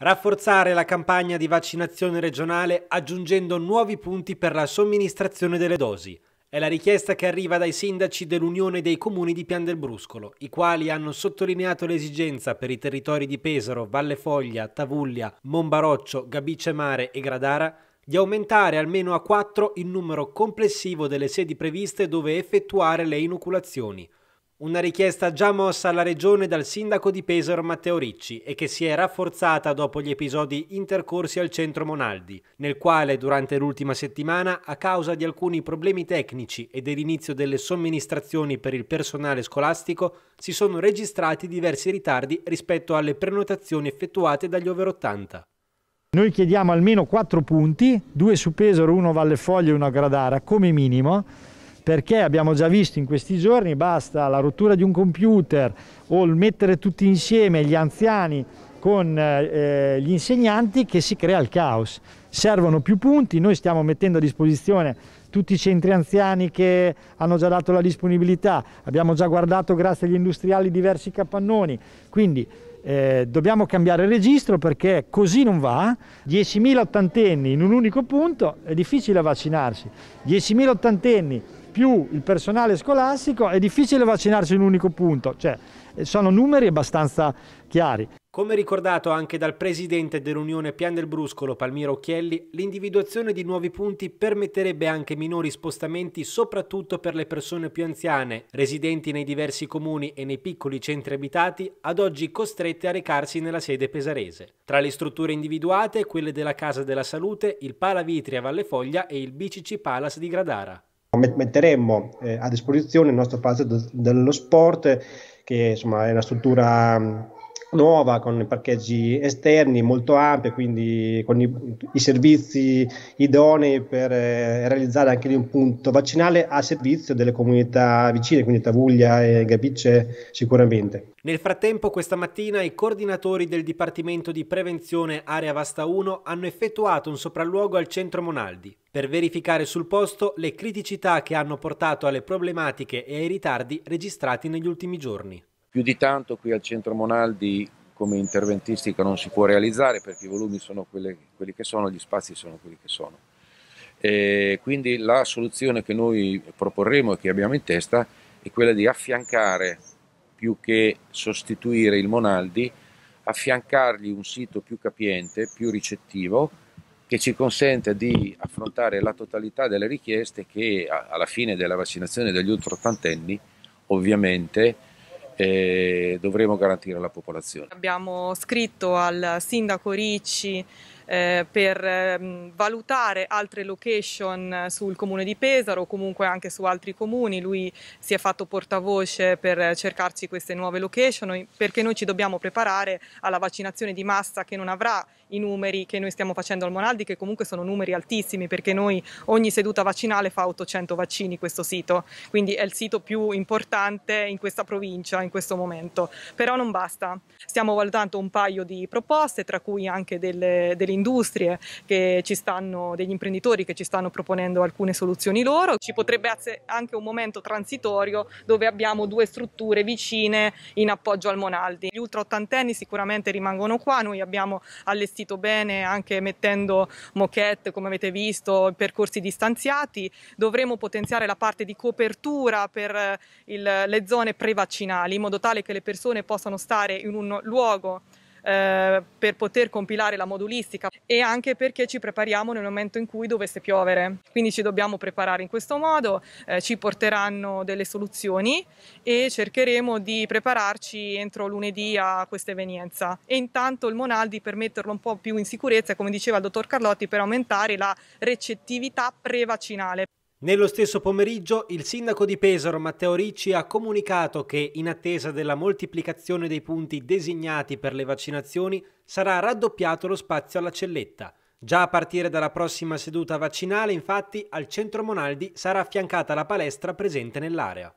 Rafforzare la campagna di vaccinazione regionale aggiungendo nuovi punti per la somministrazione delle dosi. È la richiesta che arriva dai sindaci dell'Unione dei Comuni di Pian del Bruscolo, i quali hanno sottolineato l'esigenza per i territori di Pesaro, Valle Foglia, Tavuglia, Monbaroccio, Gabice Mare e Gradara di aumentare almeno a 4 il numero complessivo delle sedi previste dove effettuare le inoculazioni. Una richiesta già mossa alla regione dal sindaco di Pesaro Matteo Ricci e che si è rafforzata dopo gli episodi intercorsi al centro Monaldi, nel quale durante l'ultima settimana, a causa di alcuni problemi tecnici e dell'inizio delle somministrazioni per il personale scolastico, si sono registrati diversi ritardi rispetto alle prenotazioni effettuate dagli over 80. Noi chiediamo almeno 4 punti, 2 su Pesaro, 1 Valle Foglio e 1 a Gradara come minimo perché abbiamo già visto in questi giorni basta la rottura di un computer o il mettere tutti insieme gli anziani con eh, eh, gli insegnanti che si crea il caos. Servono più punti, noi stiamo mettendo a disposizione tutti i centri anziani che hanno già dato la disponibilità, abbiamo già guardato grazie agli industriali diversi capannoni, quindi eh, dobbiamo cambiare registro perché così non va, 10.000 ottantenni in un unico punto è difficile vaccinarsi, 10.000 ottantenni più il personale scolastico, è difficile vaccinarsi in un unico punto, cioè eh, sono numeri abbastanza chiari. Come ricordato anche dal presidente dell'Unione Pian del Bruscolo Palmiro Occhielli, l'individuazione di nuovi punti permetterebbe anche minori spostamenti soprattutto per le persone più anziane, residenti nei diversi comuni e nei piccoli centri abitati, ad oggi costrette a recarsi nella sede pesarese. Tra le strutture individuate, quelle della Casa della Salute, il Palavitria Valle Foglia e il BCC Palace di Gradara metteremo eh, a disposizione il nostro palazzo dello sport che insomma è una struttura nuova con parcheggi esterni molto ampi, quindi con i, i servizi idonei per eh, realizzare anche lì un punto vaccinale a servizio delle comunità vicine, quindi Tavuglia e Gabicce sicuramente. Nel frattempo questa mattina i coordinatori del Dipartimento di Prevenzione Area Vasta 1 hanno effettuato un sopralluogo al centro Monaldi per verificare sul posto le criticità che hanno portato alle problematiche e ai ritardi registrati negli ultimi giorni. Più di tanto qui al Centro Monaldi come interventistica non si può realizzare perché i volumi sono quelle, quelli che sono, gli spazi sono quelli che sono. E quindi la soluzione che noi proporremo e che abbiamo in testa è quella di affiancare più che sostituire il Monaldi, affiancargli un sito più capiente, più ricettivo, che ci consente di affrontare la totalità delle richieste che alla fine della vaccinazione degli ultra ottantenni ovviamente dovremo garantire alla popolazione. Abbiamo scritto al sindaco Ricci eh, per ehm, valutare altre location eh, sul comune di Pesaro o comunque anche su altri comuni. Lui si è fatto portavoce per cercarci queste nuove location perché noi ci dobbiamo preparare alla vaccinazione di massa che non avrà i numeri che noi stiamo facendo al Monaldi che comunque sono numeri altissimi perché noi ogni seduta vaccinale fa 800 vaccini questo sito, quindi è il sito più importante in questa provincia in questo momento, però non basta. Stiamo valutando un paio di proposte tra cui anche delle, delle industrie che ci stanno, degli imprenditori che ci stanno proponendo alcune soluzioni loro. Ci potrebbe essere anche un momento transitorio dove abbiamo due strutture vicine in appoggio al Monaldi. Gli ultra ottantenni sicuramente rimangono qua, noi abbiamo allestito bene anche mettendo moquette, come avete visto, percorsi distanziati. Dovremo potenziare la parte di copertura per eh, il, le zone prevaccinali in modo tale che le persone possano stare in un luogo eh, per poter compilare la modulistica e anche perché ci prepariamo nel momento in cui dovesse piovere. Quindi ci dobbiamo preparare in questo modo, eh, ci porteranno delle soluzioni e cercheremo di prepararci entro lunedì a questa evenienza. E intanto il Monaldi per metterlo un po' più in sicurezza, come diceva il dottor Carlotti, per aumentare la recettività prevaccinale. Nello stesso pomeriggio il sindaco di Pesaro Matteo Ricci ha comunicato che, in attesa della moltiplicazione dei punti designati per le vaccinazioni, sarà raddoppiato lo spazio alla celletta. Già a partire dalla prossima seduta vaccinale, infatti, al centro Monaldi sarà affiancata la palestra presente nell'area.